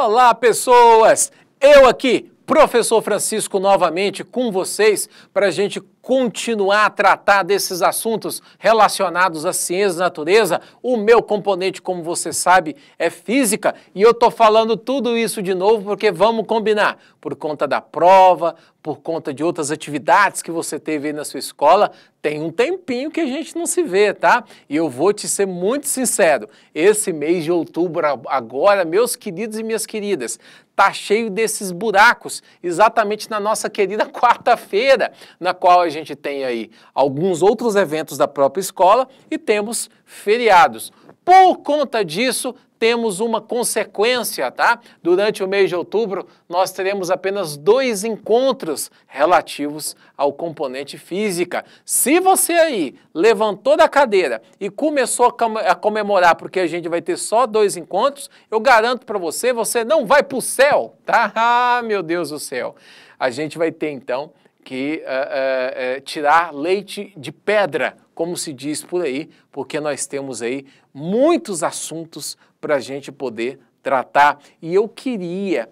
Olá, pessoas! Eu aqui, professor Francisco, novamente com vocês para a gente continuar a tratar desses assuntos relacionados à ciência da natureza. O meu componente, como você sabe, é física e eu estou falando tudo isso de novo porque vamos combinar. Por conta da prova, por conta de outras atividades que você teve aí na sua escola, tem um tempinho que a gente não se vê, tá? E eu vou te ser muito sincero, esse mês de outubro agora, meus queridos e minhas queridas, tá cheio desses buracos, exatamente na nossa querida quarta-feira, na qual a gente gente tem aí alguns outros eventos da própria escola e temos feriados. Por conta disso, temos uma consequência, tá? Durante o mês de outubro, nós teremos apenas dois encontros relativos ao componente física. Se você aí levantou da cadeira e começou a comemorar porque a gente vai ter só dois encontros, eu garanto para você, você não vai para o céu, tá? Ah, meu Deus do céu. A gente vai ter então que uh, uh, tirar leite de pedra, como se diz por aí, porque nós temos aí muitos assuntos para a gente poder tratar. E eu queria,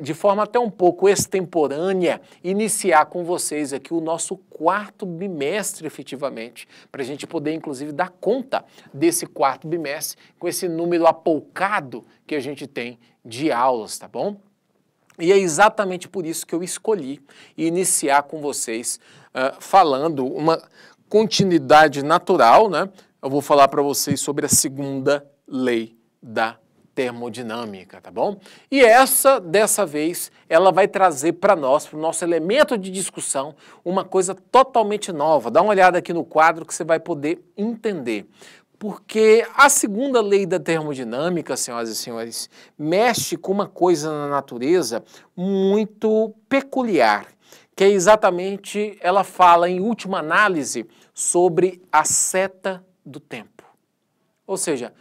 de forma até um pouco extemporânea, iniciar com vocês aqui o nosso quarto bimestre, efetivamente, para a gente poder, inclusive, dar conta desse quarto bimestre com esse número apoucado que a gente tem de aulas, tá bom? E é exatamente por isso que eu escolhi iniciar com vocês uh, falando uma continuidade natural, né? Eu vou falar para vocês sobre a segunda lei da termodinâmica, tá bom? E essa, dessa vez, ela vai trazer para nós, para o nosso elemento de discussão, uma coisa totalmente nova. Dá uma olhada aqui no quadro que você vai poder entender porque a segunda lei da termodinâmica, senhoras e senhores, mexe com uma coisa na natureza muito peculiar, que é exatamente ela fala em última análise sobre a seta do tempo. Ou seja,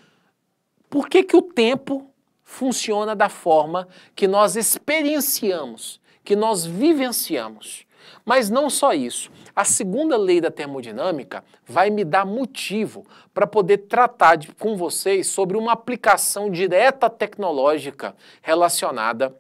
por que que o tempo funciona da forma que nós experienciamos, que nós vivenciamos? Mas não só isso. A segunda lei da termodinâmica vai me dar motivo para poder tratar de, com vocês sobre uma aplicação direta tecnológica relacionada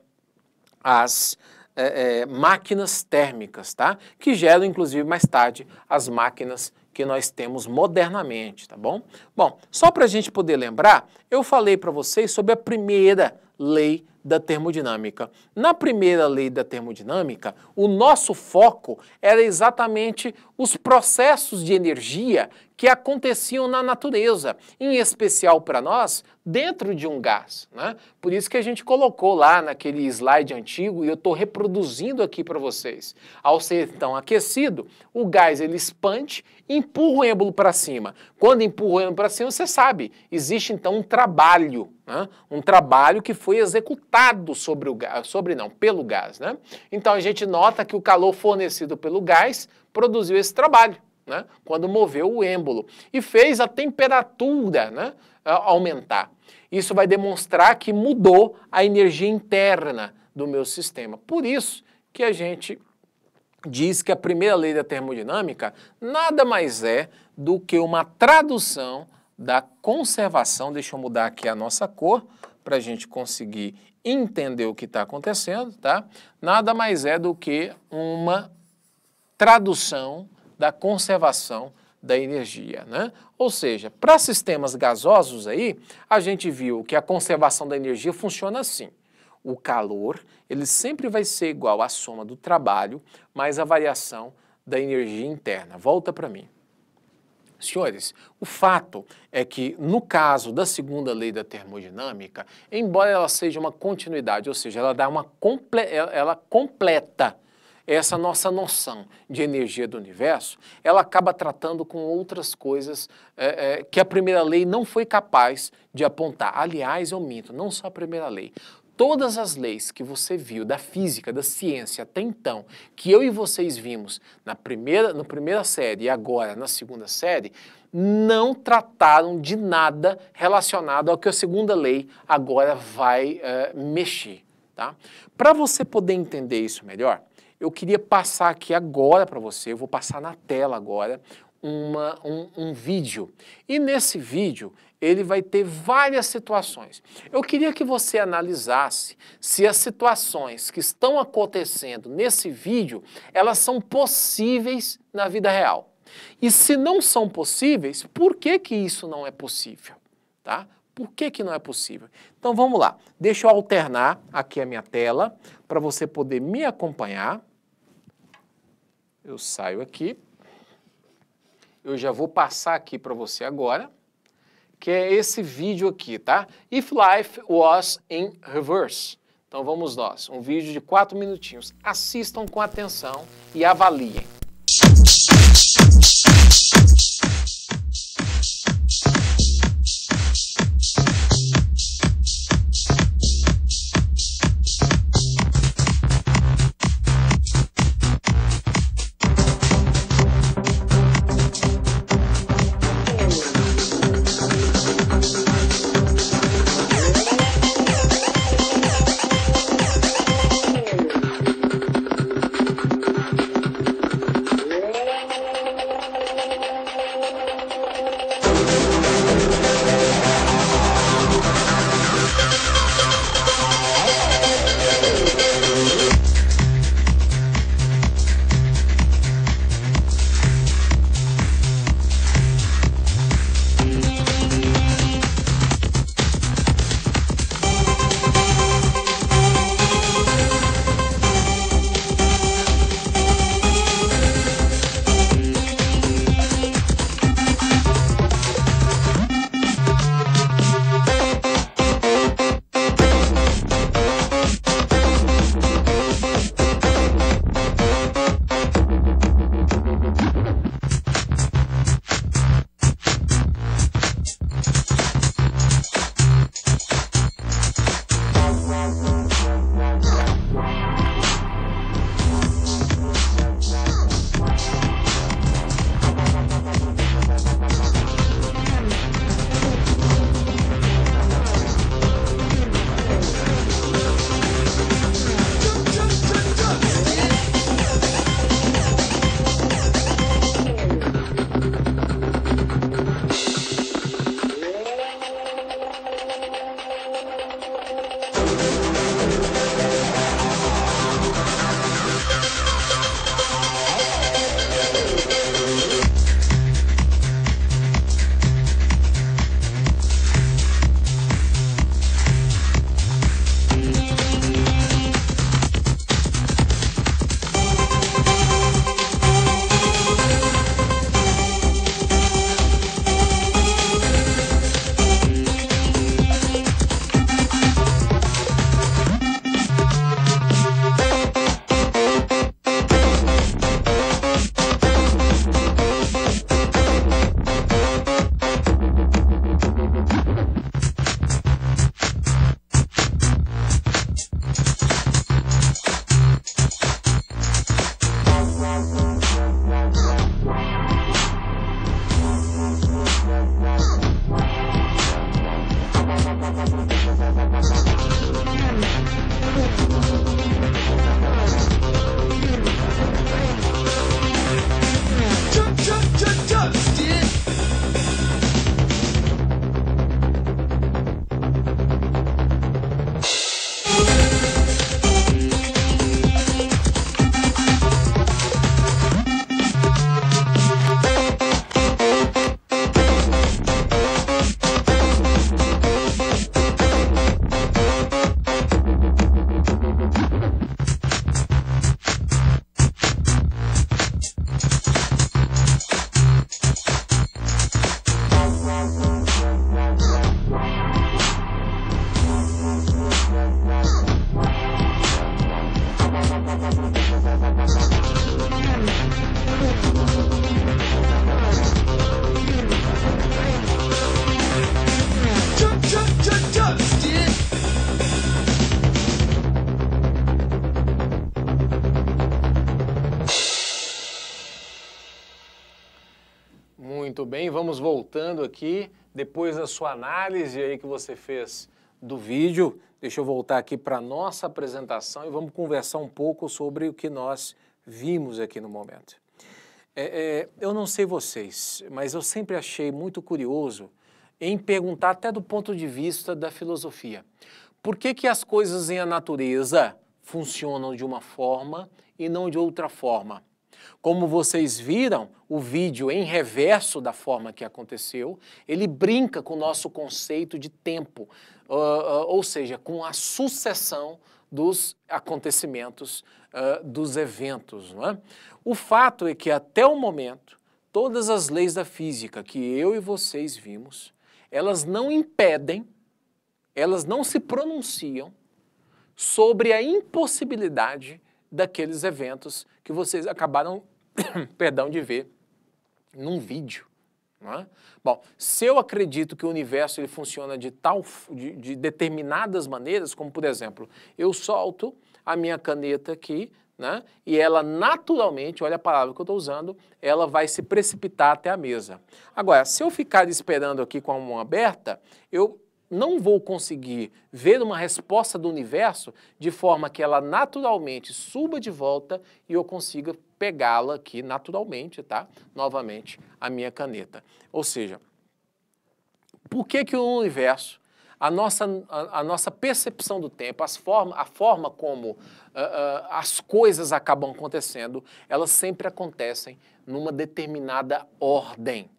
às é, é, máquinas térmicas, tá? Que geram, inclusive, mais tarde, as máquinas que nós temos modernamente, tá bom? Bom, só para a gente poder lembrar, eu falei para vocês sobre a primeira lei da termodinâmica. Na primeira lei da termodinâmica, o nosso foco era exatamente os processos de energia que aconteciam na natureza, em especial para nós, dentro de um gás. Né? Por isso que a gente colocou lá naquele slide antigo, e eu estou reproduzindo aqui para vocês. Ao ser então aquecido, o gás ele expande empurra o êmbolo para cima. Quando empurra o êmbolo para cima, você sabe, existe então um trabalho né? um trabalho que foi executado sobre o gás, sobre não, pelo gás. Né? Então a gente nota que o calor fornecido pelo gás produziu esse trabalho, né? quando moveu o êmbolo e fez a temperatura né? aumentar. Isso vai demonstrar que mudou a energia interna do meu sistema. Por isso que a gente diz que a primeira lei da termodinâmica nada mais é do que uma tradução da conservação. Deixa eu mudar aqui a nossa cor para a gente conseguir entender o que está acontecendo, tá? Nada mais é do que uma tradução da conservação da energia, né? Ou seja, para sistemas gasosos aí, a gente viu que a conservação da energia funciona assim. O calor, ele sempre vai ser igual à soma do trabalho mais a variação da energia interna. Volta para mim. Senhores, o fato é que, no caso da segunda lei da termodinâmica, embora ela seja uma continuidade, ou seja, ela, dá uma comple ela completa essa nossa noção de energia do universo, ela acaba tratando com outras coisas é, é, que a primeira lei não foi capaz de apontar. Aliás, eu minto, não só a primeira lei todas as leis que você viu da física, da ciência até então, que eu e vocês vimos na primeira, na primeira série e agora na segunda série, não trataram de nada relacionado ao que a segunda lei agora vai uh, mexer. Tá? Para você poder entender isso melhor, eu queria passar aqui agora para você, eu vou passar na tela agora, uma, um, um vídeo. E nesse vídeo ele vai ter várias situações. Eu queria que você analisasse se as situações que estão acontecendo nesse vídeo, elas são possíveis na vida real. E se não são possíveis, por que que isso não é possível, tá? Por que que não é possível? Então vamos lá. Deixa eu alternar aqui a minha tela para você poder me acompanhar. Eu saio aqui eu já vou passar aqui para você agora, que é esse vídeo aqui, tá? If Life Was in Reverse. Então vamos nós, um vídeo de quatro minutinhos. Assistam com atenção e avaliem. vamos voltando aqui, depois da sua análise aí que você fez do vídeo, deixa eu voltar aqui para a nossa apresentação e vamos conversar um pouco sobre o que nós vimos aqui no momento. É, é, eu não sei vocês, mas eu sempre achei muito curioso em perguntar até do ponto de vista da filosofia. Por que, que as coisas em a natureza funcionam de uma forma e não de outra forma? Como vocês viram, o vídeo em reverso da forma que aconteceu, ele brinca com o nosso conceito de tempo, uh, uh, ou seja, com a sucessão dos acontecimentos, uh, dos eventos. Não é? O fato é que até o momento, todas as leis da física que eu e vocês vimos, elas não impedem, elas não se pronunciam sobre a impossibilidade daqueles eventos que vocês acabaram, perdão, de ver num vídeo. É? Bom, se eu acredito que o universo ele funciona de tal, de, de determinadas maneiras, como por exemplo, eu solto a minha caneta aqui, né? E ela naturalmente, olha a palavra que eu estou usando, ela vai se precipitar até a mesa. Agora, se eu ficar esperando aqui com a mão aberta, eu não vou conseguir ver uma resposta do universo de forma que ela naturalmente suba de volta e eu consiga pegá-la aqui naturalmente, tá? Novamente, a minha caneta. Ou seja, por que, que o universo, a nossa, a, a nossa percepção do tempo, as forma, a forma como uh, uh, as coisas acabam acontecendo, elas sempre acontecem numa determinada ordem.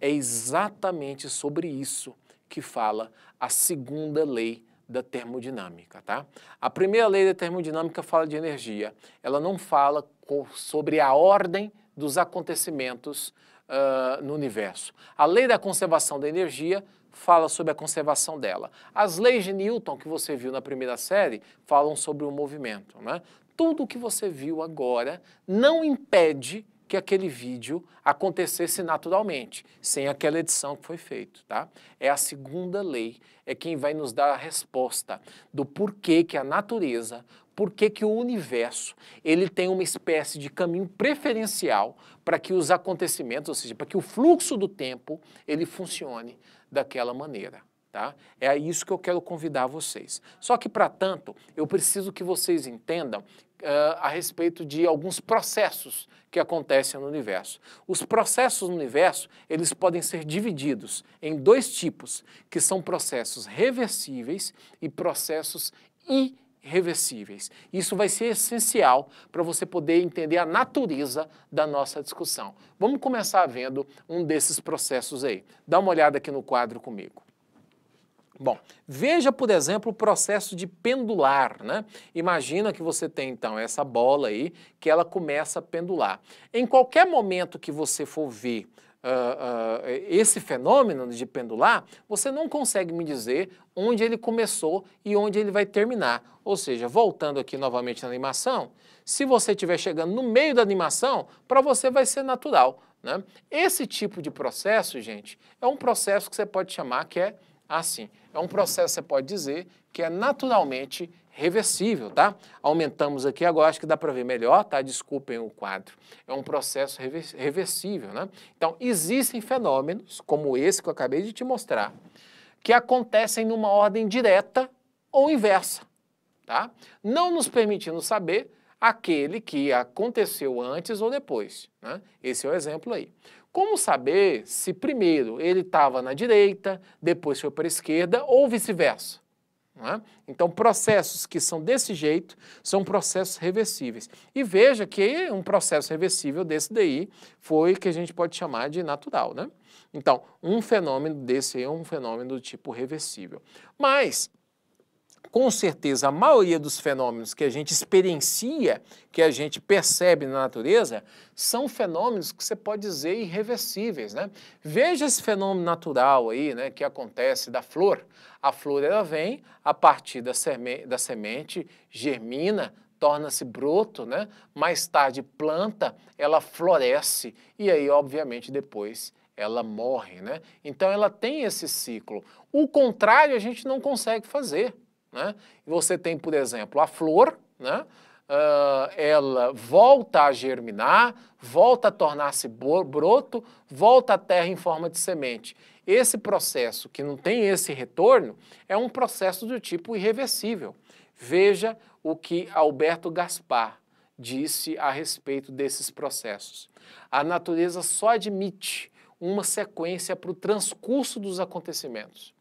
É exatamente sobre isso que fala a segunda lei da termodinâmica, tá? A primeira lei da termodinâmica fala de energia. Ela não fala sobre a ordem dos acontecimentos uh, no universo. A lei da conservação da energia fala sobre a conservação dela. As leis de Newton que você viu na primeira série falam sobre o movimento, né? Tudo o que você viu agora não impede que aquele vídeo acontecesse naturalmente, sem aquela edição que foi feita. Tá? É a segunda lei, é quem vai nos dar a resposta do porquê que a natureza, porquê que o universo, ele tem uma espécie de caminho preferencial para que os acontecimentos, ou seja, para que o fluxo do tempo, ele funcione daquela maneira. Tá? É isso que eu quero convidar vocês. Só que, para tanto, eu preciso que vocês entendam eh, a respeito de alguns processos que acontecem no universo. Os processos no universo, eles podem ser divididos em dois tipos, que são processos reversíveis e processos irreversíveis. Isso vai ser essencial para você poder entender a natureza da nossa discussão. Vamos começar vendo um desses processos aí. Dá uma olhada aqui no quadro comigo. Bom, veja, por exemplo, o processo de pendular, né? Imagina que você tem, então, essa bola aí, que ela começa a pendular. Em qualquer momento que você for ver uh, uh, esse fenômeno de pendular, você não consegue me dizer onde ele começou e onde ele vai terminar. Ou seja, voltando aqui novamente na animação, se você estiver chegando no meio da animação, para você vai ser natural, né? Esse tipo de processo, gente, é um processo que você pode chamar que é assim. É um processo, você pode dizer, que é naturalmente reversível, tá? Aumentamos aqui agora, acho que dá para ver melhor, tá? Desculpem o quadro. É um processo reversível, né? Então, existem fenômenos, como esse que eu acabei de te mostrar, que acontecem numa ordem direta ou inversa, tá? Não nos permitindo saber aquele que aconteceu antes ou depois, né? Esse é o exemplo aí. Como saber se primeiro ele estava na direita, depois foi para a esquerda ou vice-versa? É? Então, processos que são desse jeito são processos reversíveis. E veja que um processo reversível desse daí foi que a gente pode chamar de natural. Né? Então, um fenômeno desse é um fenômeno do tipo reversível. Mas com certeza, a maioria dos fenômenos que a gente experiencia, que a gente percebe na natureza, são fenômenos que você pode dizer irreversíveis, né? Veja esse fenômeno natural aí, né, que acontece da flor. A flor, ela vem a partir da, seme da semente, germina, torna-se broto, né? Mais tarde, planta, ela floresce e aí, obviamente, depois ela morre, né? Então ela tem esse ciclo. O contrário a gente não consegue fazer. Né? Você tem, por exemplo, a flor, né? Uh, ela volta a germinar, volta a tornar-se broto, volta à terra em forma de semente. Esse processo que não tem esse retorno é um processo do tipo irreversível. Veja o que Alberto Gaspar disse a respeito desses processos. A natureza só admite uma sequência para o transcurso dos acontecimentos.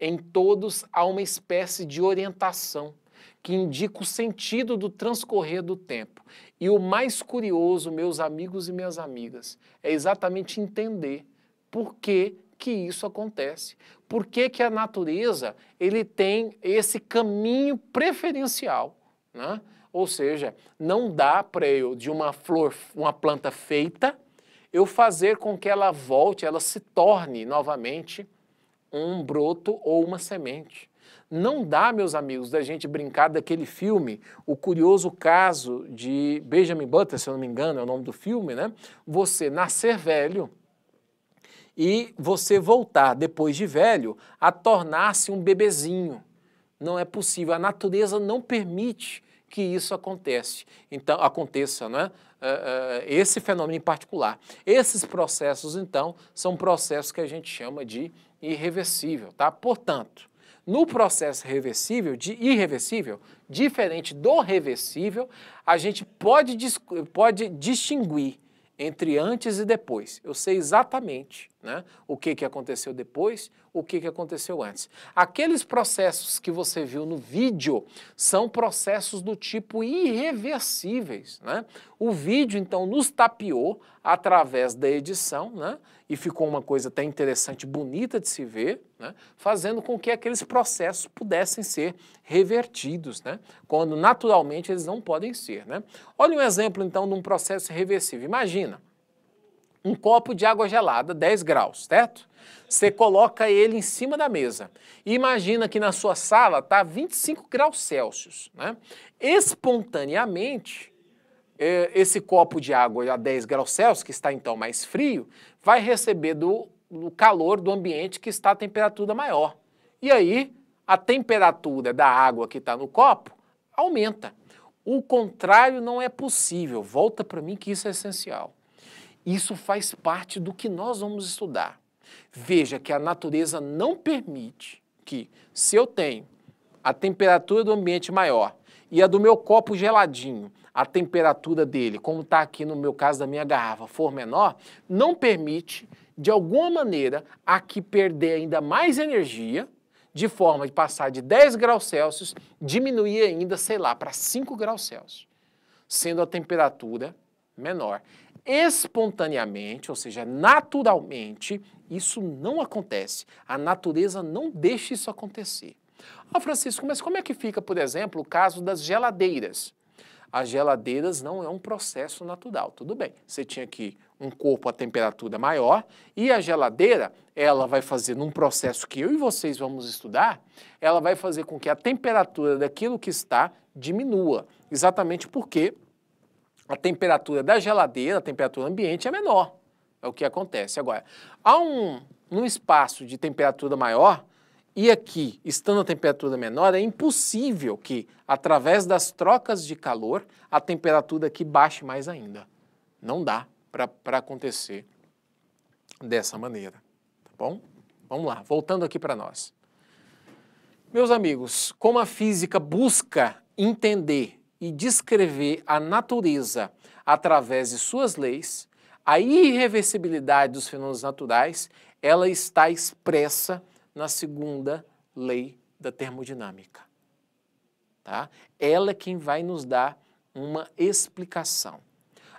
Em todos há uma espécie de orientação que indica o sentido do transcorrer do tempo. E o mais curioso, meus amigos e minhas amigas, é exatamente entender por que, que isso acontece. Por que, que a natureza ele tem esse caminho preferencial, né? Ou seja, não dá para eu, de uma flor, uma planta feita, eu fazer com que ela volte, ela se torne novamente um broto ou uma semente. Não dá, meus amigos, da gente brincar daquele filme, o curioso caso de Benjamin Button se eu não me engano, é o nome do filme, né? Você nascer velho e você voltar depois de velho a tornar-se um bebezinho. Não é possível, a natureza não permite que isso acontece. Então, aconteça, não é? Eh, eh, esse fenômeno em particular. Esses processos, então, são processos que a gente chama de irreversível, tá? Portanto, no processo reversível, de irreversível, diferente do reversível, a gente pode, pode distinguir entre antes e depois. Eu sei exatamente né? O que, que aconteceu depois, o que, que aconteceu antes. Aqueles processos que você viu no vídeo são processos do tipo irreversíveis. Né? O vídeo, então, nos tapeou através da edição, né? e ficou uma coisa até interessante, bonita de se ver, né? fazendo com que aqueles processos pudessem ser revertidos, né? quando naturalmente eles não podem ser. Né? Olha um exemplo, então, de um processo reversível. Imagina, um copo de água gelada, 10 graus, certo? Você coloca ele em cima da mesa. imagina que na sua sala está 25 graus Celsius. Né? Espontaneamente, é, esse copo de água a 10 graus Celsius, que está então mais frio, vai receber do, do calor do ambiente que está a temperatura maior. E aí, a temperatura da água que está no copo aumenta. O contrário não é possível. Volta para mim que isso é essencial. Isso faz parte do que nós vamos estudar. Veja que a natureza não permite que, se eu tenho a temperatura do ambiente maior e a do meu copo geladinho, a temperatura dele, como está aqui no meu caso da minha garrafa, for menor, não permite, de alguma maneira, aqui perder ainda mais energia, de forma de passar de 10 graus Celsius, diminuir ainda, sei lá, para 5 graus Celsius, sendo a temperatura menor espontaneamente, ou seja, naturalmente, isso não acontece. A natureza não deixa isso acontecer. Ah, Francisco, mas como é que fica, por exemplo, o caso das geladeiras? As geladeiras não é um processo natural. Tudo bem, você tinha aqui um corpo a temperatura maior e a geladeira, ela vai fazer num processo que eu e vocês vamos estudar, ela vai fazer com que a temperatura daquilo que está diminua. Exatamente porque a temperatura da geladeira, a temperatura ambiente é menor. É o que acontece. Agora, há um, um espaço de temperatura maior, e aqui, estando a temperatura menor, é impossível que, através das trocas de calor, a temperatura aqui baixe mais ainda. Não dá para acontecer dessa maneira. Tá bom? Vamos lá, voltando aqui para nós. Meus amigos, como a física busca entender e descrever a natureza através de suas leis, a irreversibilidade dos fenômenos naturais, ela está expressa na segunda lei da termodinâmica. Tá? Ela é quem vai nos dar uma explicação.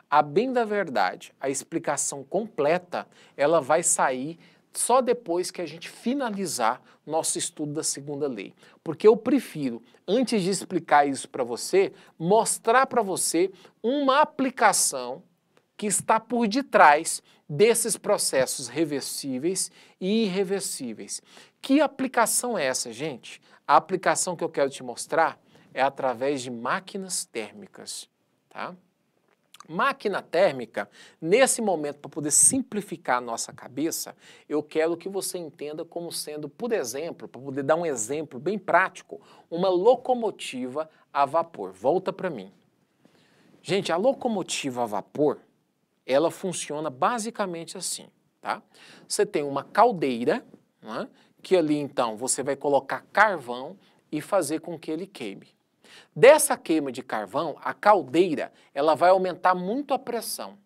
A bem da verdade, a explicação completa, ela vai sair só depois que a gente finalizar nosso estudo da segunda lei. Porque eu prefiro, antes de explicar isso para você, mostrar para você uma aplicação que está por detrás desses processos reversíveis e irreversíveis. Que aplicação é essa, gente? A aplicação que eu quero te mostrar é através de máquinas térmicas, tá? Máquina térmica, nesse momento, para poder simplificar a nossa cabeça, eu quero que você entenda como sendo, por exemplo, para poder dar um exemplo bem prático, uma locomotiva a vapor. Volta para mim. Gente, a locomotiva a vapor, ela funciona basicamente assim, tá? Você tem uma caldeira, né, que ali então você vai colocar carvão e fazer com que ele queime. Dessa queima de carvão, a caldeira ela vai aumentar muito a pressão.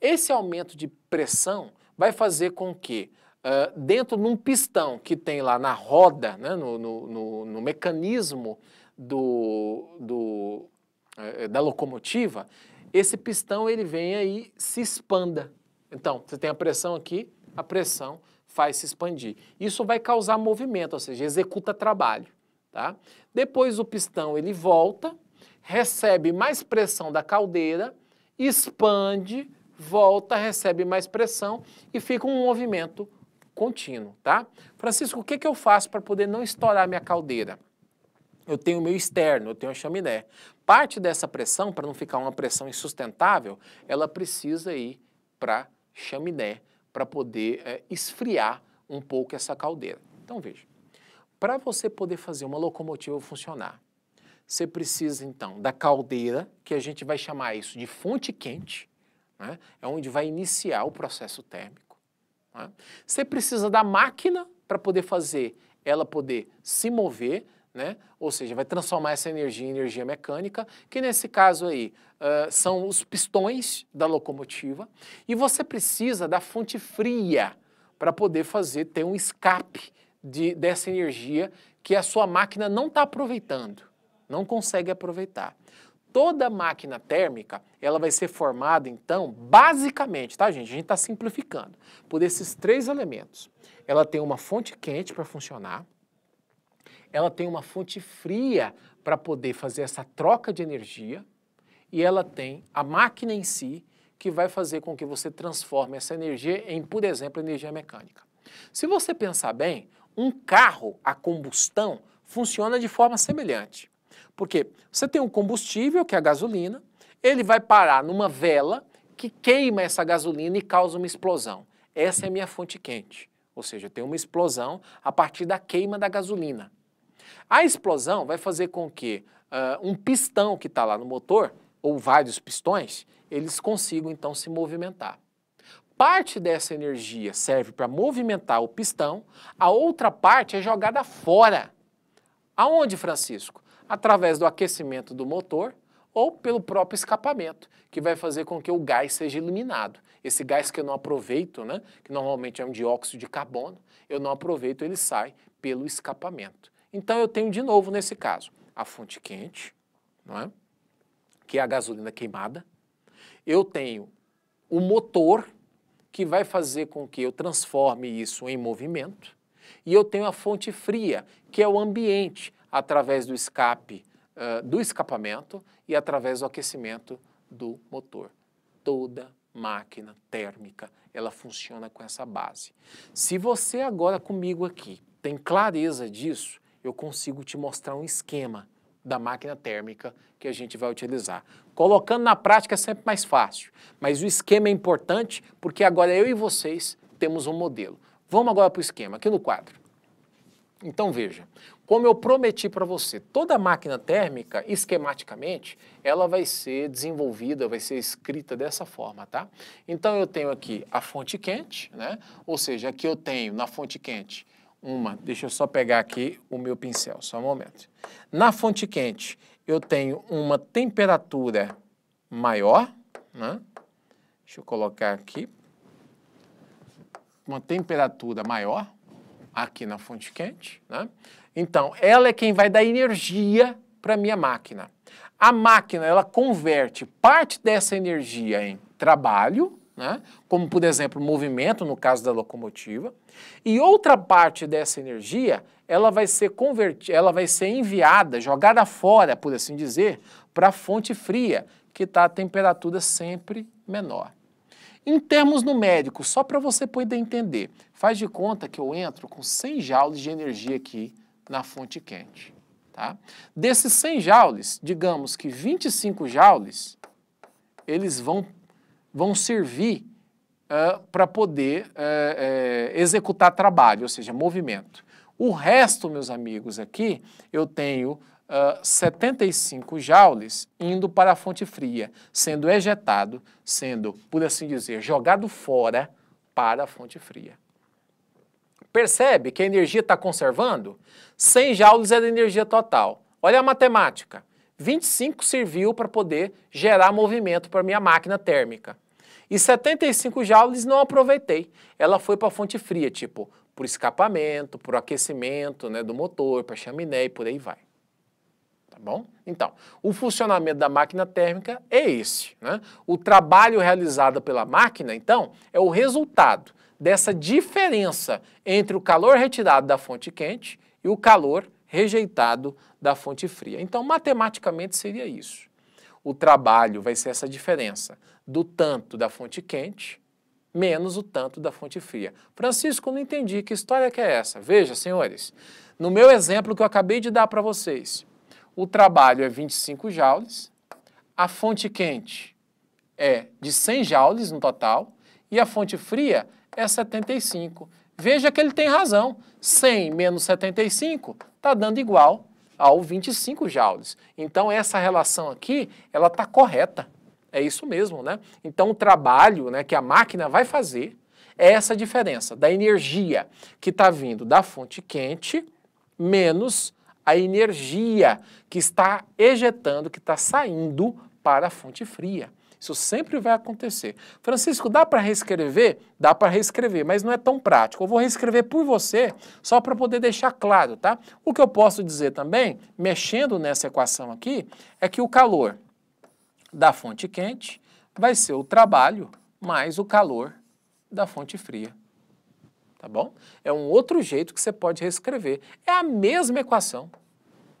Esse aumento de pressão vai fazer com que, uh, dentro de um pistão que tem lá na roda, né, no, no, no, no mecanismo do, do, uh, da locomotiva, esse pistão ele vem aí se expanda. Então, você tem a pressão aqui, a pressão faz se expandir. Isso vai causar movimento, ou seja, executa trabalho. Tá? Depois o pistão ele volta, recebe mais pressão da caldeira, expande, volta, recebe mais pressão e fica um movimento contínuo, tá? Francisco, o que, que eu faço para poder não estourar minha caldeira? Eu tenho o meu externo, eu tenho a chaminé. Parte dessa pressão, para não ficar uma pressão insustentável, ela precisa ir para a chaminé para poder é, esfriar um pouco essa caldeira. Então veja. Para você poder fazer uma locomotiva funcionar, você precisa então da caldeira, que a gente vai chamar isso de fonte quente, né? é onde vai iniciar o processo térmico. Né? Você precisa da máquina para poder fazer ela poder se mover, né? ou seja, vai transformar essa energia em energia mecânica, que nesse caso aí uh, são os pistões da locomotiva, e você precisa da fonte fria para poder fazer ter um escape de, dessa energia que a sua máquina não está aproveitando, não consegue aproveitar. Toda máquina térmica, ela vai ser formada, então, basicamente, tá, gente? A gente está simplificando, por esses três elementos. Ela tem uma fonte quente para funcionar, ela tem uma fonte fria para poder fazer essa troca de energia, e ela tem a máquina em si que vai fazer com que você transforme essa energia em, por exemplo, energia mecânica. Se você pensar bem, um carro a combustão funciona de forma semelhante. Porque você tem um combustível, que é a gasolina, ele vai parar numa vela que queima essa gasolina e causa uma explosão. Essa é a minha fonte quente. Ou seja, tem uma explosão a partir da queima da gasolina. A explosão vai fazer com que uh, um pistão que está lá no motor, ou vários pistões, eles consigam então se movimentar parte dessa energia serve para movimentar o pistão, a outra parte é jogada fora. Aonde, Francisco? Através do aquecimento do motor ou pelo próprio escapamento, que vai fazer com que o gás seja eliminado. Esse gás que eu não aproveito, né, que normalmente é um dióxido de carbono, eu não aproveito, ele sai pelo escapamento. Então eu tenho de novo nesse caso a fonte quente, não é? que é a gasolina queimada. Eu tenho o motor, que vai fazer com que eu transforme isso em movimento, e eu tenho a fonte fria, que é o ambiente, através do escape, uh, do escapamento e através do aquecimento do motor. Toda máquina térmica, ela funciona com essa base. Se você agora comigo aqui tem clareza disso, eu consigo te mostrar um esquema da máquina térmica que a gente vai utilizar. Colocando na prática é sempre mais fácil, mas o esquema é importante porque agora eu e vocês temos um modelo. Vamos agora para o esquema, aqui no quadro. Então veja, como eu prometi para você, toda máquina térmica, esquematicamente, ela vai ser desenvolvida, vai ser escrita dessa forma, tá? Então eu tenho aqui a fonte quente, né? Ou seja, aqui eu tenho na fonte quente uma, deixa eu só pegar aqui o meu pincel, só um momento. Na fonte quente eu tenho uma temperatura maior, né? deixa eu colocar aqui, uma temperatura maior aqui na fonte quente. Né? Então, ela é quem vai dar energia para a minha máquina. A máquina, ela converte parte dessa energia em trabalho, né? como por exemplo movimento no caso da locomotiva, e outra parte dessa energia ela vai ser convertida, ela vai ser enviada, jogada fora, por assim dizer, para a fonte fria, que está a temperatura sempre menor. Em termos numéricos, só para você poder entender, faz de conta que eu entro com 100 joules de energia aqui na fonte quente. Tá? Desses 100 joules, digamos que 25 joules, eles vão vão servir uh, eh, para poder uh, uh, executar trabalho, ou seja, movimento. O resto, meus amigos, aqui eu tenho 75 joules indo para a fonte fria, sendo ejetado, sendo, por assim dizer, jogado fora para a fonte fria. Percebe que a energia está conservando? 100 joules é da energia total. Olha a matemática. 25 serviu para poder gerar movimento para minha máquina térmica. E 75 joules não aproveitei. Ela foi para a fonte fria, tipo, por escapamento, por aquecimento né, do motor, para chaminé e por aí vai. Tá bom? Então, o funcionamento da máquina térmica é esse. Né? O trabalho realizado pela máquina, então, é o resultado dessa diferença entre o calor retirado da fonte quente e o calor rejeitado da fonte fria. Então, matematicamente seria isso o trabalho vai ser essa diferença do tanto da fonte quente menos o tanto da fonte fria. Francisco, não entendi que história que é essa. Veja, senhores, no meu exemplo que eu acabei de dar para vocês, o trabalho é 25 joules, a fonte quente é de 100 joules no total e a fonte fria é 75. Veja que ele tem razão. 100 menos 75 está dando igual ao 25 joules. Então essa relação aqui, ela está correta. É isso mesmo, né? Então o trabalho né, que a máquina vai fazer é essa diferença da energia que está vindo da fonte quente menos a energia que está ejetando, que está saindo para a fonte fria. Isso sempre vai acontecer. Francisco, dá para reescrever? Dá para reescrever, mas não é tão prático. Eu vou reescrever por você só para poder deixar claro, tá? O que eu posso dizer também, mexendo nessa equação aqui, é que o calor da fonte quente vai ser o trabalho mais o calor da fonte fria. Tá bom? É um outro jeito que você pode reescrever. É a mesma equação.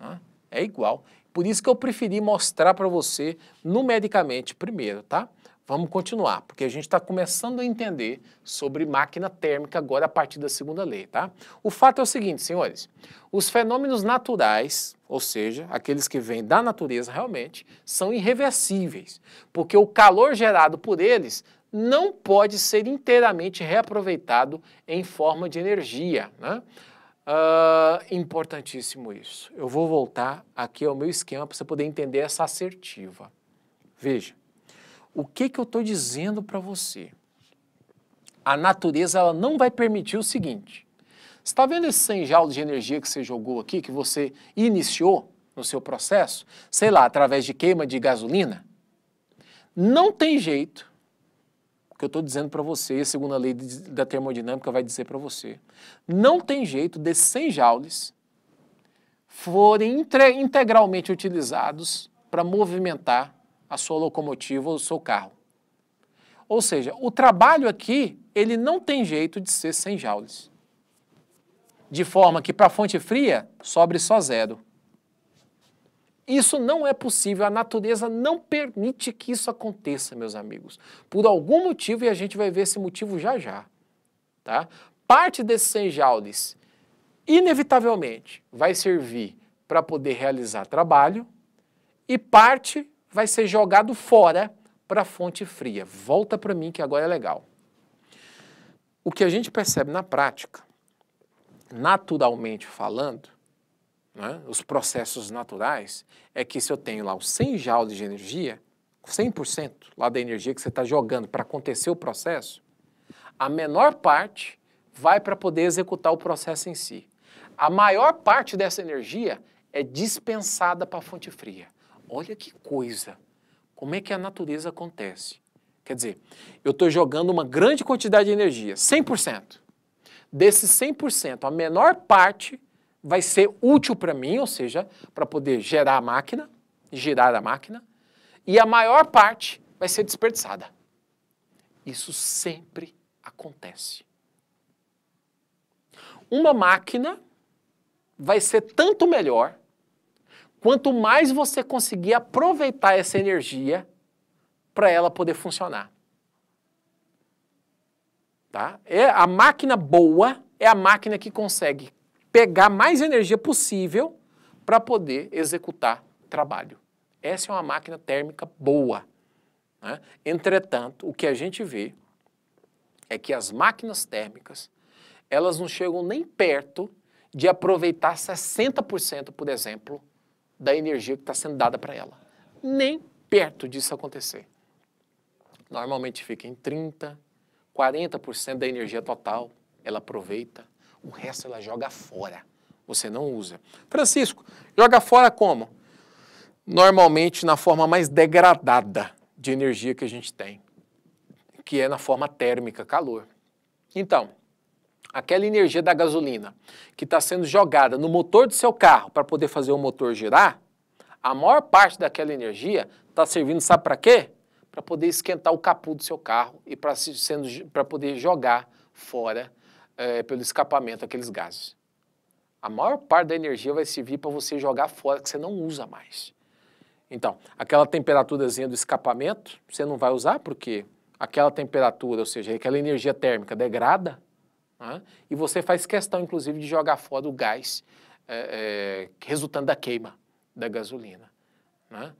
Né? É igual. Por isso que eu preferi mostrar para você numericamente primeiro, tá? Vamos continuar, porque a gente está começando a entender sobre máquina térmica agora a partir da segunda lei, tá? O fato é o seguinte, senhores, os fenômenos naturais, ou seja, aqueles que vêm da natureza realmente, são irreversíveis, porque o calor gerado por eles não pode ser inteiramente reaproveitado em forma de energia, né? Uh, importantíssimo isso. Eu vou voltar aqui ao meu esquema para você poder entender essa assertiva. Veja, o que, que eu estou dizendo para você? A natureza ela não vai permitir o seguinte. Você está vendo esse 100 de energia que você jogou aqui, que você iniciou no seu processo, sei lá, através de queima de gasolina? Não tem jeito que eu estou dizendo para você, segundo a lei de, da termodinâmica, vai dizer para você. Não tem jeito de 100 joules forem intre, integralmente utilizados para movimentar a sua locomotiva ou o seu carro. Ou seja, o trabalho aqui, ele não tem jeito de ser 100 joules. De forma que para a fonte fria, sobre só zero. Isso não é possível, a natureza não permite que isso aconteça, meus amigos. Por algum motivo, e a gente vai ver esse motivo já já. Tá? Parte desses 100 joules, inevitavelmente, vai servir para poder realizar trabalho e parte vai ser jogado fora para a fonte fria. Volta para mim que agora é legal. O que a gente percebe na prática, naturalmente falando, né, os processos naturais, é que se eu tenho lá os 100 joules de energia, 100% lá da energia que você está jogando para acontecer o processo, a menor parte vai para poder executar o processo em si. A maior parte dessa energia é dispensada para a fonte fria. Olha que coisa! Como é que a natureza acontece? Quer dizer, eu estou jogando uma grande quantidade de energia, 100%. Desses 100%, a menor parte vai ser útil para mim, ou seja, para poder gerar a máquina, girar a máquina, e a maior parte vai ser desperdiçada. Isso sempre acontece. Uma máquina vai ser tanto melhor quanto mais você conseguir aproveitar essa energia para ela poder funcionar. Tá? É a máquina boa é a máquina que consegue pegar mais energia possível para poder executar trabalho. Essa é uma máquina térmica boa. Né? Entretanto, o que a gente vê é que as máquinas térmicas, elas não chegam nem perto de aproveitar 60%, por exemplo, da energia que está sendo dada para ela. Nem perto disso acontecer. Normalmente fica em 30%, 40% da energia total ela aproveita. O resto ela joga fora. Você não usa. Francisco, joga fora como? Normalmente na forma mais degradada de energia que a gente tem, que é na forma térmica, calor. Então, aquela energia da gasolina que está sendo jogada no motor do seu carro para poder fazer o motor girar, a maior parte daquela energia está servindo, sabe para quê? Para poder esquentar o capô do seu carro e para poder jogar fora é, pelo escapamento daqueles gases. A maior parte da energia vai servir para você jogar fora, que você não usa mais. Então, aquela temperaturazinha do escapamento, você não vai usar porque aquela temperatura, ou seja, aquela energia térmica degrada, né? e você faz questão, inclusive, de jogar fora o gás é, é, resultante da queima da gasolina. Né?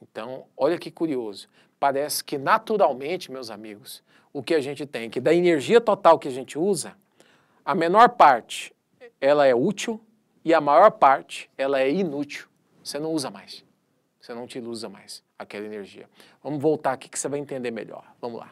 Então, olha que curioso. Parece que naturalmente, meus amigos, o que a gente tem, que da energia total que a gente usa, a menor parte, ela é útil e a maior parte, ela é inútil. Você não usa mais. Você não te usa mais aquela energia. Vamos voltar aqui que você vai entender melhor. Vamos lá.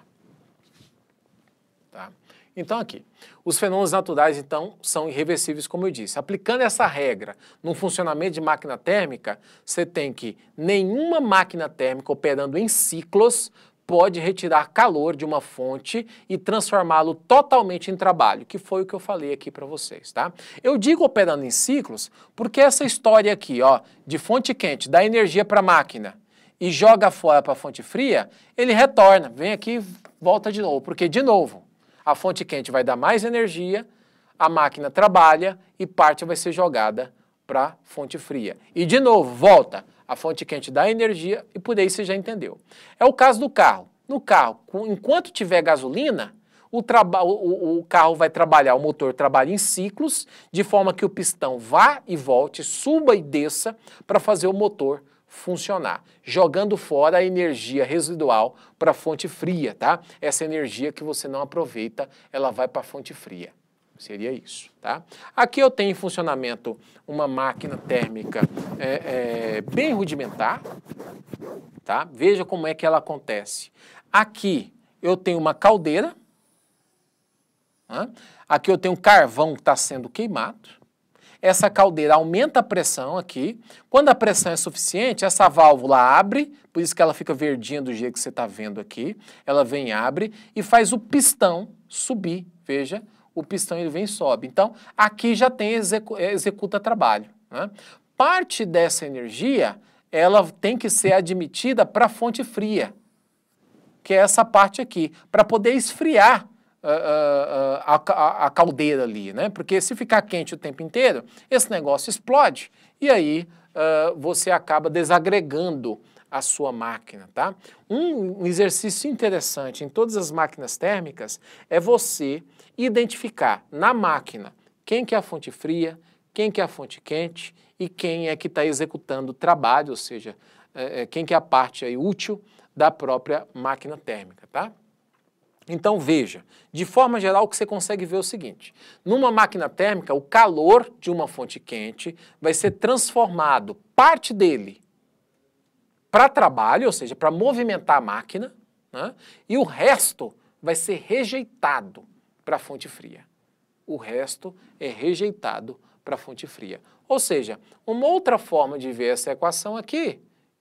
Tá? Então, aqui, os fenômenos naturais, então, são irreversíveis, como eu disse. Aplicando essa regra no funcionamento de máquina térmica, você tem que nenhuma máquina térmica operando em ciclos pode retirar calor de uma fonte e transformá-lo totalmente em trabalho, que foi o que eu falei aqui para vocês, tá? Eu digo operando em ciclos porque essa história aqui, ó, de fonte quente, dá energia para a máquina e joga fora para a fonte fria, ele retorna, vem aqui, volta de novo, porque de novo, a fonte quente vai dar mais energia, a máquina trabalha e parte vai ser jogada para a fonte fria. E de novo, volta a fonte quente dá energia, e por aí você já entendeu. É o caso do carro. No carro, enquanto tiver gasolina, o, o, o, carro vai trabalhar, o motor trabalha em ciclos, de forma que o pistão vá e volte, suba e desça para fazer o motor funcionar, jogando fora a energia residual para a fonte fria, tá? Essa energia que você não aproveita, ela vai para a fonte fria. Seria isso, tá? Aqui eu tenho em funcionamento uma máquina térmica é, é, bem rudimentar, tá? Veja como é que ela acontece. Aqui eu tenho uma caldeira, tá? aqui eu tenho carvão que está sendo queimado, essa caldeira aumenta a pressão aqui. Quando a pressão é suficiente, essa válvula abre, por isso que ela fica verdinha do jeito que você está vendo aqui. Ela vem, abre e faz o pistão subir, veja, o pistão ele vem e sobe. Então, aqui já tem execu é, executa trabalho. Né? Parte dessa energia, ela tem que ser admitida para a fonte fria, que é essa parte aqui, para poder esfriar ah, ah, ah, a, a, a, caldeira ali, né? Porque se ficar quente o tempo inteiro, esse negócio explode e aí uh, você acaba desagregando a sua máquina, tá? Um exercício interessante em todas as máquinas térmicas é você identificar na máquina quem que é a fonte fria, quem que é a fonte quente e quem é que está executando o trabalho, ou seja, é, é, quem que é a parte aí útil da própria máquina térmica, tá? Então veja, de forma geral o que você consegue ver é o seguinte: numa máquina térmica, o calor de uma fonte quente vai ser transformado, parte dele, para trabalho, ou seja, para movimentar a máquina, né? e o resto vai ser rejeitado para a fonte fria. O resto é rejeitado para a fonte fria. Ou seja, uma outra forma de ver essa equação aqui,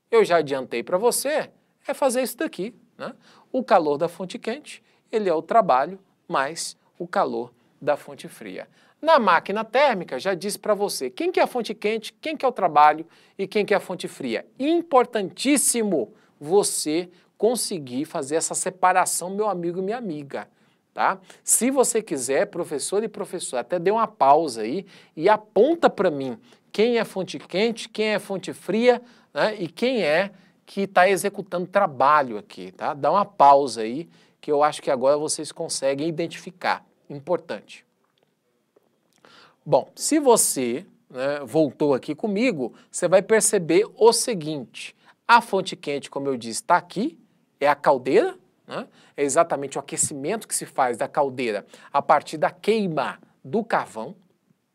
eu já adiantei para você, é fazer isso daqui. Né? O calor da fonte quente, ele é o trabalho mais o calor da fonte fria. Na máquina térmica, já disse para você quem que é a fonte quente, quem que é o trabalho e quem que é a fonte fria. Importantíssimo você conseguir fazer essa separação, meu amigo e minha amiga. Tá? Se você quiser, professor e professor, até dê uma pausa aí e aponta para mim quem é fonte quente, quem é fonte fria né? e quem é que está executando trabalho aqui, tá? Dá uma pausa aí que eu acho que agora vocês conseguem identificar. Importante. Bom, se você né, voltou aqui comigo, você vai perceber o seguinte: a fonte quente, como eu disse, está aqui, é a caldeira, né? É exatamente o aquecimento que se faz da caldeira a partir da queima do carvão.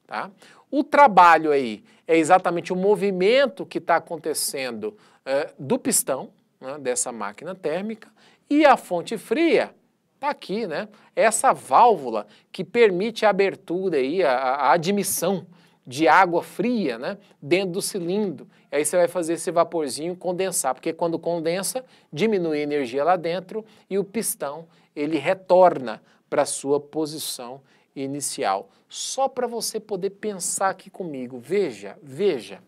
Tá? O trabalho aí é exatamente o movimento que está acontecendo é, do pistão, né, dessa máquina térmica, e a fonte fria está aqui, né? Essa válvula que permite a abertura aí, a, a admissão de água fria né, dentro do cilindro. E aí você vai fazer esse vaporzinho condensar, porque quando condensa, diminui a energia lá dentro e o pistão ele retorna para a sua posição inicial. Só para você poder pensar aqui comigo. Veja, veja.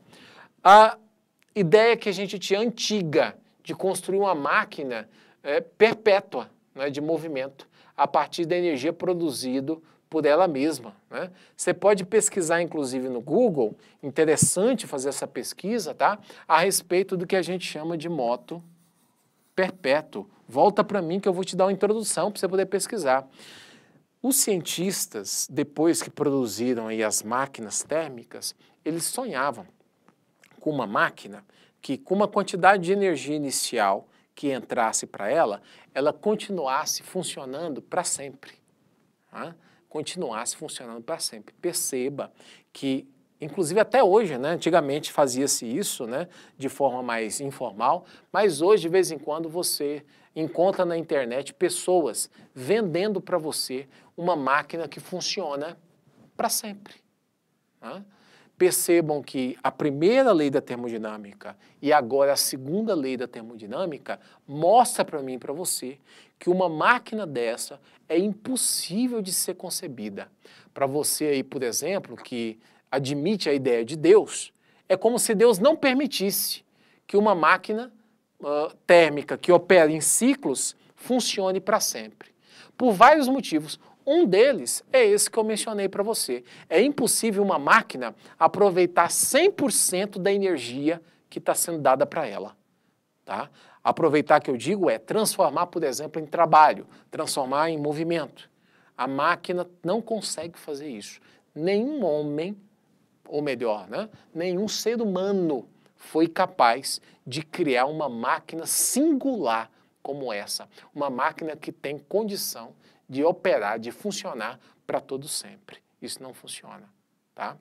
A ideia que a gente tinha antiga de construir uma máquina é, perpétua né, de movimento a partir da energia produzida por ela mesma. Né? Você pode pesquisar, inclusive, no Google, interessante fazer essa pesquisa, tá? A respeito do que a gente chama de moto perpétuo. Volta para mim que eu vou te dar uma introdução para você poder pesquisar. Os cientistas, depois que produziram aí as máquinas térmicas, eles sonhavam com uma máquina que, com uma quantidade de energia inicial que entrasse para ela, ela continuasse funcionando para sempre. tá? continuasse funcionando para sempre. Perceba que, inclusive até hoje, né, antigamente fazia-se isso né, de forma mais informal, mas hoje, de vez em quando, você encontra na internet pessoas vendendo para você uma máquina que funciona para sempre. Né? percebam que a primeira lei da termodinâmica e agora a segunda lei da termodinâmica mostra para mim e para você que uma máquina dessa é impossível de ser concebida. Para você aí, por exemplo, que admite a ideia de Deus, é como se Deus não permitisse que uma máquina uh, térmica que opera em ciclos funcione para sempre. Por vários motivos. Um deles é esse que eu mencionei para você. É impossível uma máquina aproveitar 100% da energia que está sendo dada para ela. Tá? Aproveitar que eu digo é transformar, por exemplo, em trabalho, transformar em movimento. A máquina não consegue fazer isso. Nenhum homem, ou melhor, né, nenhum ser humano foi capaz de criar uma máquina singular como essa, uma máquina que tem condição de operar, de funcionar para todo sempre. Isso não funciona, tá?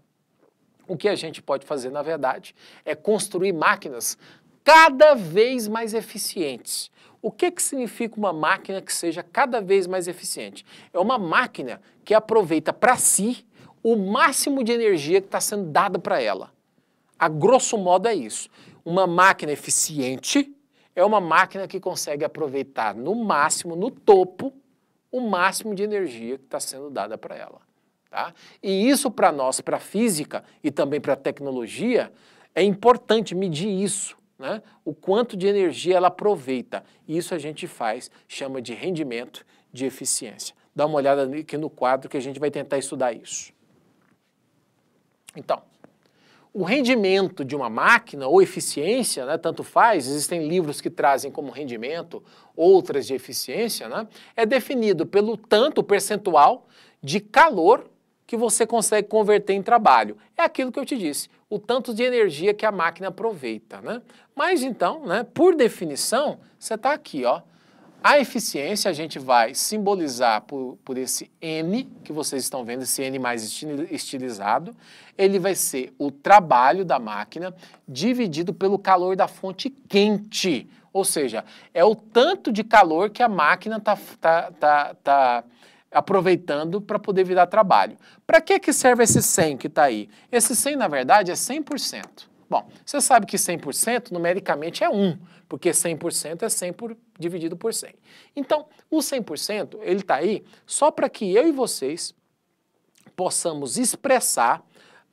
O que a gente pode fazer, na verdade, é construir máquinas cada vez mais eficientes. O que, que significa uma máquina que seja cada vez mais eficiente? É uma máquina que aproveita para si o máximo de energia que está sendo dada para ela. A grosso modo é isso. Uma máquina eficiente é uma máquina que consegue aproveitar no máximo, no topo, o máximo de energia que está sendo dada para ela. Tá? E isso para nós, para a física e também para a tecnologia, é importante medir isso né? o quanto de energia ela aproveita. Isso a gente faz, chama de rendimento de eficiência. Dá uma olhada aqui no quadro que a gente vai tentar estudar isso. Então, o rendimento de uma máquina ou eficiência, né, tanto faz, existem livros que trazem como rendimento outras de eficiência, né, é definido pelo tanto percentual de calor que você consegue converter em trabalho. É aquilo que eu te disse, o tanto de energia que a máquina aproveita, né? Mas então, né, por definição, você está aqui, ó. A eficiência a gente vai simbolizar por, por esse N que vocês estão vendo, esse N mais estilizado. Ele vai ser o trabalho da máquina dividido pelo calor da fonte quente. Ou seja, é o tanto de calor que a máquina está tá, tá, tá, tá aproveitando para poder virar trabalho. Para que, que serve esse 100 que está aí? Esse 100, na verdade, é 100%. Bom, você sabe que 100% numericamente é 1, porque 100% é 100 por, dividido por 100. Então, o 100% ele está aí só para que eu e vocês possamos expressar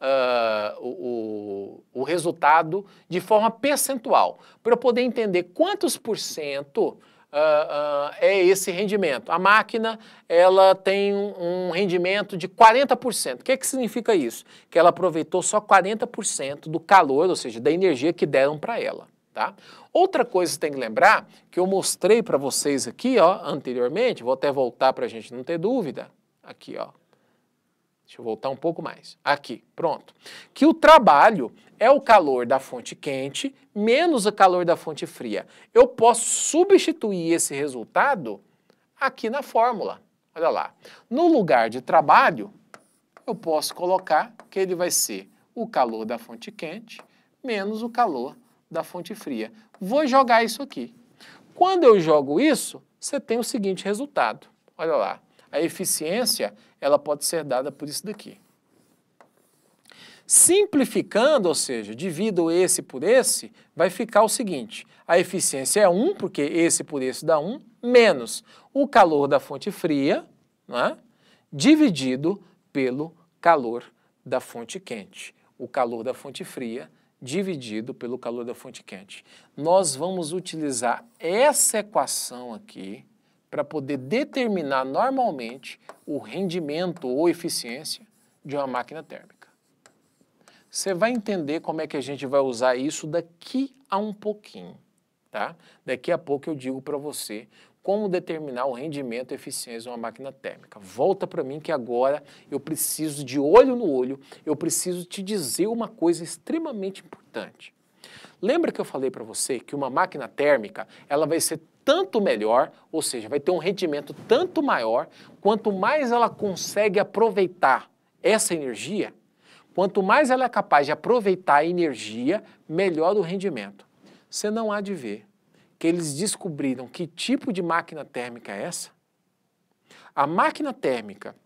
uh, o, o, o, resultado de forma percentual, para eu poder entender quantos por cento uh, uh, é esse rendimento. A máquina ela tem um, rendimento de 40%. O que, é que significa isso? Que ela aproveitou só 40% do calor, ou seja, da energia que deram para ela. Tá? Outra coisa que tem que lembrar, que eu mostrei para vocês aqui ó, anteriormente, vou até voltar para a gente não ter dúvida, aqui ó, Deixa eu voltar um pouco mais. Aqui, pronto. Que o trabalho é o calor da fonte quente menos o calor da fonte fria. Eu posso substituir esse resultado aqui na fórmula. Olha lá. No lugar de trabalho, eu posso colocar que ele vai ser o calor da fonte quente menos o calor da fonte fria. Vou jogar isso aqui. Quando eu jogo isso, você tem o seguinte resultado. Olha lá. A eficiência, ela pode ser dada por isso daqui. Simplificando, ou seja, divido esse por esse, vai ficar o seguinte: a eficiência é 1, porque esse por esse dá 1, menos o calor da fonte fria, né, dividido pelo calor da fonte quente. O calor da fonte fria dividido pelo calor da fonte quente. Nós vamos utilizar essa equação aqui para poder determinar normalmente o rendimento ou eficiência de uma máquina térmica. Você vai entender como é que a gente vai usar isso daqui a um pouquinho, tá? Daqui a pouco eu digo para você como determinar o rendimento e eficiência de uma máquina térmica. Volta para mim que agora eu preciso de olho no olho, eu preciso te dizer uma coisa extremamente importante. Lembra que eu falei para você que uma máquina térmica, ela vai ser tanto melhor, ou seja, vai ter um rendimento tanto maior, quanto mais ela consegue aproveitar essa energia Quanto mais ela é capaz de aproveitar a energia, melhor o rendimento. Você não há de ver que eles descobriram que tipo de máquina térmica é essa. A máquina térmica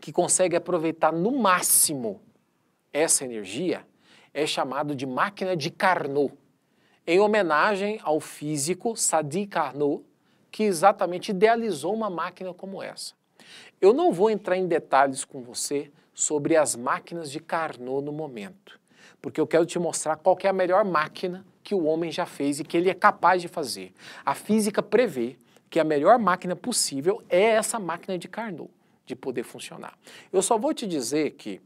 que consegue aproveitar no máximo essa energia é chamado de máquina de Carnot, em homenagem ao físico Sadi Carnot, que exatamente idealizou uma máquina como essa. Eu não vou entrar em detalhes com você sobre as máquinas de Carnot no momento, porque eu quero te mostrar qual é a melhor máquina que o homem já fez e que ele é capaz de fazer. A física prevê que a melhor máquina possível é essa máquina de Carnot, de poder funcionar. Eu só vou te dizer que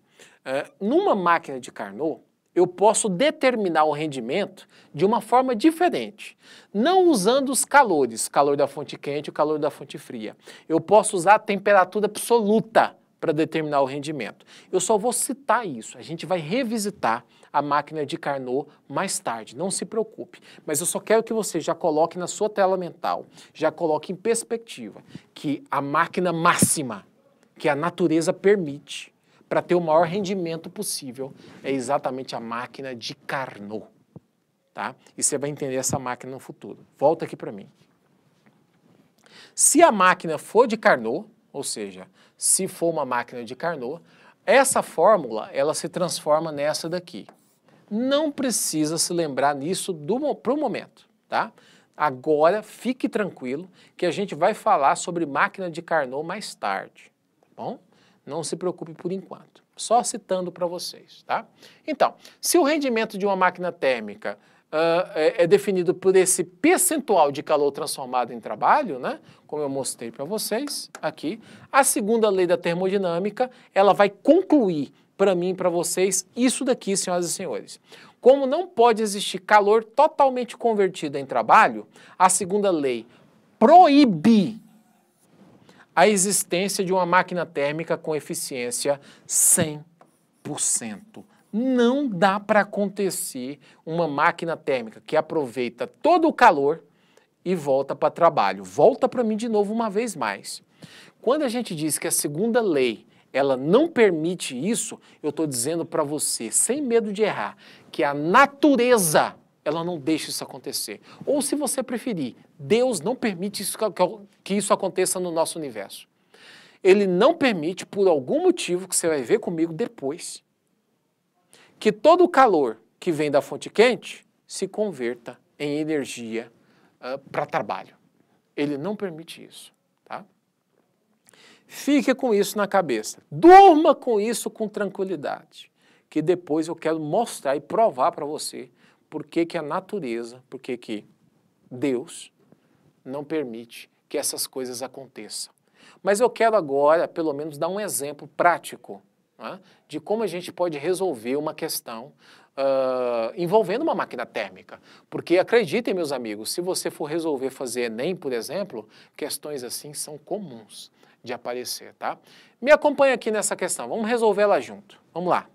eh, numa máquina de Carnot, eu posso determinar o rendimento de uma forma diferente, não usando os calores, calor da fonte quente e o calor da fonte fria. Eu posso usar a temperatura absoluta para determinar o rendimento. Eu só vou citar isso, a gente vai revisitar a máquina de Carnot mais tarde, não se preocupe. Mas eu só quero que você já coloque na sua tela mental, já coloque em perspectiva que a máquina máxima que a natureza permite para ter o maior rendimento possível é exatamente a máquina de Carnot. Tá? E você vai entender essa máquina no futuro. Volta aqui para mim. Se a máquina for de Carnot, ou seja, se for uma máquina de Carnot, essa fórmula ela se transforma nessa daqui. Não precisa se lembrar nisso para o momento, tá? Agora fique tranquilo que a gente vai falar sobre máquina de Carnot mais tarde, tá bom? Não se preocupe por enquanto, só citando para vocês, tá? Então, se o rendimento de uma máquina térmica Uh, é, é, definido por esse percentual de calor transformado em trabalho, né? como eu mostrei para vocês aqui. A segunda lei da termodinâmica, ela vai concluir para mim e para vocês isso daqui, senhoras e senhores. Como não pode existir calor totalmente convertido em trabalho, a segunda lei proíbe a existência de uma máquina térmica com eficiência 100% não dá para acontecer uma máquina térmica que aproveita todo o calor e volta para trabalho. Volta para mim de novo uma vez mais. Quando a gente diz que a segunda lei ela não permite isso, eu estou dizendo para você, sem medo de errar, que a natureza ela não deixa isso acontecer. Ou se você preferir, Deus não permite isso, que isso aconteça no nosso universo. Ele não permite, por algum motivo que você vai ver comigo depois, que todo o calor que vem da fonte quente se converta em energia uh, ah, para trabalho. Ele não permite isso. Tá? Fique com isso na cabeça. Durma com isso com tranquilidade, que depois eu quero mostrar e provar para você por que, que a natureza, por que, que Deus não permite que essas coisas aconteçam. Mas eu quero agora, pelo menos, dar um exemplo prático né, de como a gente pode resolver uma questão uh, envolvendo uma máquina térmica. Porque acreditem, meus amigos, se você for resolver fazer Enem, por exemplo, questões assim são comuns de aparecer, tá? Me acompanha aqui nessa questão, vamos resolver ela junto. Vamos lá.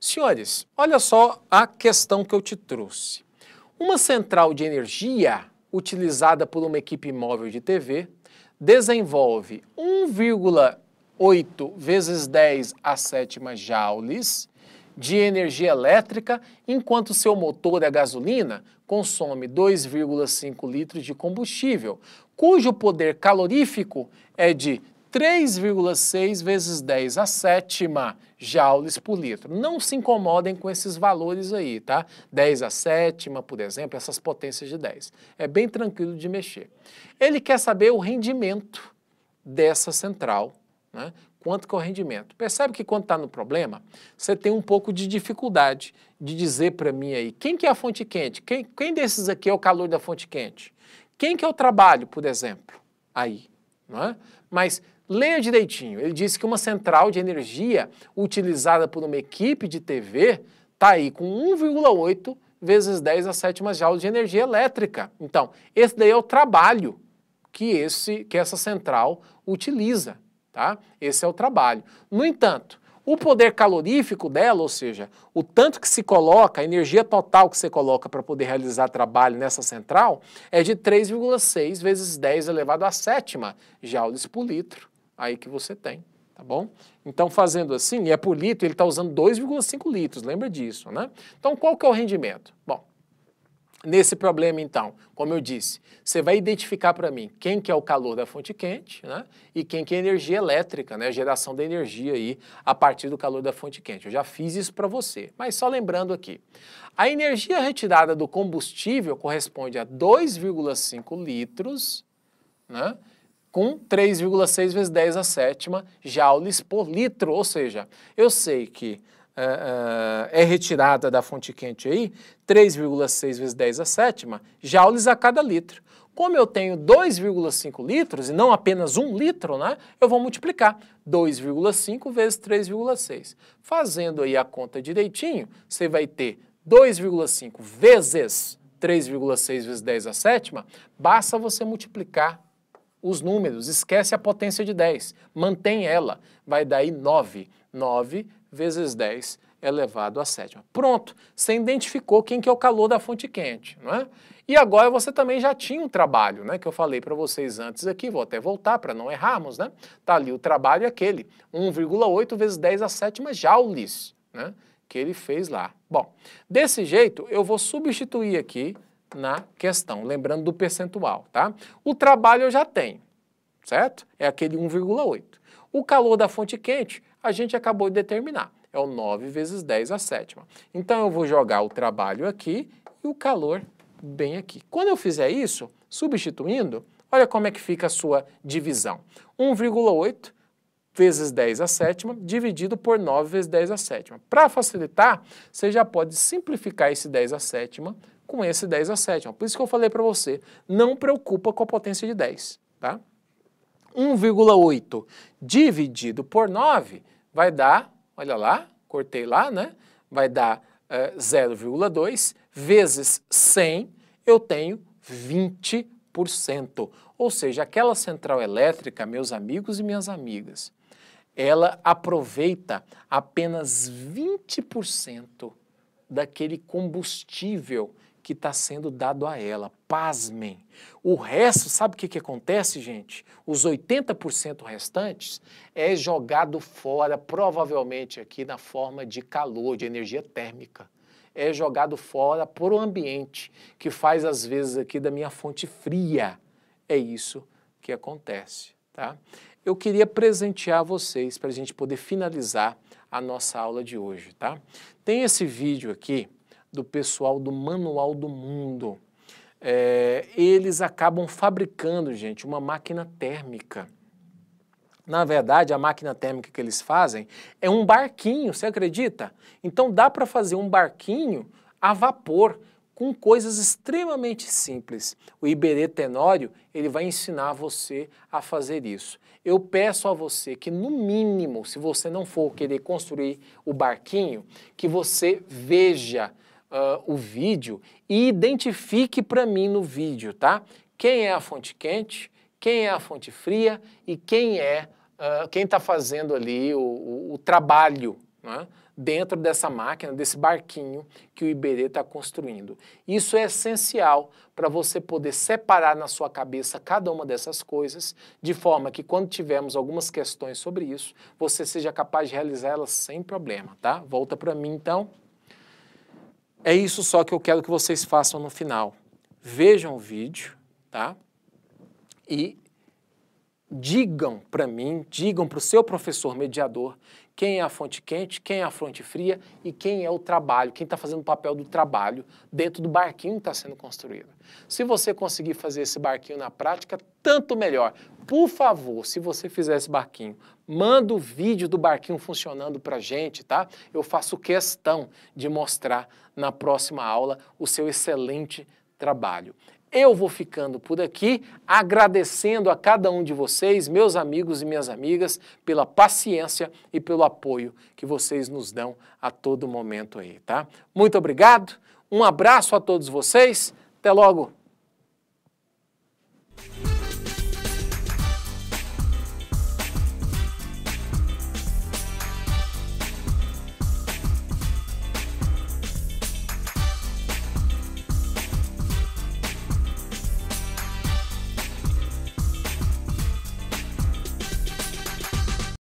Senhores, olha só a questão que eu te trouxe. Uma central de energia utilizada por uma equipe móvel de TV desenvolve 1,1 8 vezes 10 a sétima joules de energia elétrica, enquanto seu motor a é gasolina consome 2,5 litros de combustível, cujo poder calorífico é de 3,6 vezes 10 a sétima joules por litro. Não se incomodem com esses valores aí, tá? 10 a sétima, por exemplo, essas potências de 10. É bem tranquilo de mexer. Ele quer saber o rendimento dessa central né? quanto que é o rendimento. Percebe que quando está no problema, você tem um pouco de dificuldade de dizer para mim aí, quem que é a fonte quente? Quem, quem desses aqui é o calor da fonte quente? Quem que é o trabalho, por exemplo? Aí, é? Mas leia direitinho, ele disse que uma central de energia utilizada por uma equipe de TV está aí com 1,8 vezes 10 a sétima joule de energia elétrica. Então, esse daí é o trabalho que, esse, que essa central utiliza tá? Esse é o trabalho. No entanto, o poder calorífico dela, ou seja, o tanto que se coloca, a energia total que você coloca para poder realizar trabalho nessa central, é de 3,6 vezes 10 elevado à sétima joules por litro, aí que você tem, tá bom? Então, fazendo assim, e é por litro, ele está usando 2,5 litros, lembra disso, né? Então, qual que é o rendimento? Bom, Nesse problema, então, como eu disse, você vai identificar para mim quem que é o calor da fonte quente né? e quem que é a energia elétrica, né? a geração da energia aí a partir do calor da fonte quente. Eu já fiz isso para você, mas só lembrando aqui. A energia retirada do combustível corresponde a 2,5 litros né? com 3,6 vezes 10 a sétima joules por litro, ou seja, eu sei que é, é, é retirada da fonte quente aí, 3,6 vezes 10 a sétima, joules a cada litro. Como eu tenho 2,5 litros e não apenas 1 litro, né, eu vou multiplicar 2,5 vezes 3,6. Fazendo aí a conta direitinho, você vai ter 2,5 vezes 3,6 vezes 10 a sétima, basta você multiplicar os números, esquece a potência de 10, mantém ela, vai dar aí 9. 9 vezes 10 elevado é à sétima. Pronto, você identificou quem que é o calor da fonte quente, não é? E agora você também já tinha um trabalho, né, que eu falei para vocês antes aqui, vou até voltar para não errarmos, né? Tá ali o trabalho aquele, 1,8 vezes 10 à sétima joules, né, que ele fez lá. Bom, desse jeito eu vou substituir aqui na questão, lembrando do percentual, tá? O trabalho eu já tenho, certo? É aquele 1,8. O calor da fonte quente a gente acabou de determinar. É o 9 vezes 10 a sétima. Então eu vou jogar o trabalho aqui e o calor bem aqui. Quando eu fizer isso, substituindo, olha como é que fica a sua divisão. 1,8 vezes 10 a sétima, dividido por 9 vezes 10 a sétima. Para facilitar, você já pode simplificar esse 10 a sétima com esse 10 a sétima. Por isso que eu falei para você, não preocupa com a potência de 10, tá? 1,8 dividido por 9 vai dar, olha lá, cortei lá, né? Vai dar é, eh, 0,2 vezes 100, eu tenho 20%. Ou seja, aquela central elétrica, meus amigos e minhas amigas, ela aproveita apenas 20% daquele combustível que está sendo dado a ela. Pasmem. O resto, sabe o que, que acontece, gente? Os 80% restantes é jogado fora, provavelmente aqui na forma de calor, de energia térmica. É jogado fora por o um ambiente, que faz às vezes aqui da minha fonte fria. É isso que acontece, tá? Eu queria presentear vocês para a gente poder finalizar a nossa aula de hoje, tá? Tem esse vídeo aqui do pessoal do Manual do Mundo. É, eles acabam fabricando, gente, uma máquina térmica. Na verdade, a máquina térmica que eles fazem é um barquinho, você acredita? Então dá para fazer um barquinho a vapor com coisas extremamente simples. O Iberê Tenório, ele vai ensinar você a fazer isso. Eu peço a você que no mínimo, se você não for querer construir o barquinho, que você veja uh, o vídeo e identifique para mim no vídeo, tá? Quem é a fonte quente, quem é a fonte fria e quem é uh, quem está fazendo ali o, o, o trabalho né? dentro dessa máquina, desse barquinho que o Iberê está construindo. Isso é essencial para você poder separar na sua cabeça cada uma dessas coisas, de forma que quando tivermos algumas questões sobre isso, você seja capaz de realizá-las sem problema, tá? Volta para mim então. É isso só que eu quero que vocês façam no final. Vejam o vídeo, tá? E digam para mim, digam para o seu professor mediador quem é a fonte quente, quem é a fonte fria e quem é o trabalho, quem está fazendo o papel do trabalho dentro do barquinho que está sendo construído. Se você conseguir fazer esse barquinho na prática, tanto melhor por favor, se você fizer esse barquinho, manda o vídeo do barquinho funcionando para gente, tá? Eu faço questão de mostrar na próxima aula o seu excelente trabalho. Eu vou ficando por aqui, agradecendo a cada um de vocês, meus amigos e minhas amigas, pela paciência e pelo apoio que vocês nos dão a todo momento aí, tá? Muito obrigado, um abraço a todos vocês, até logo!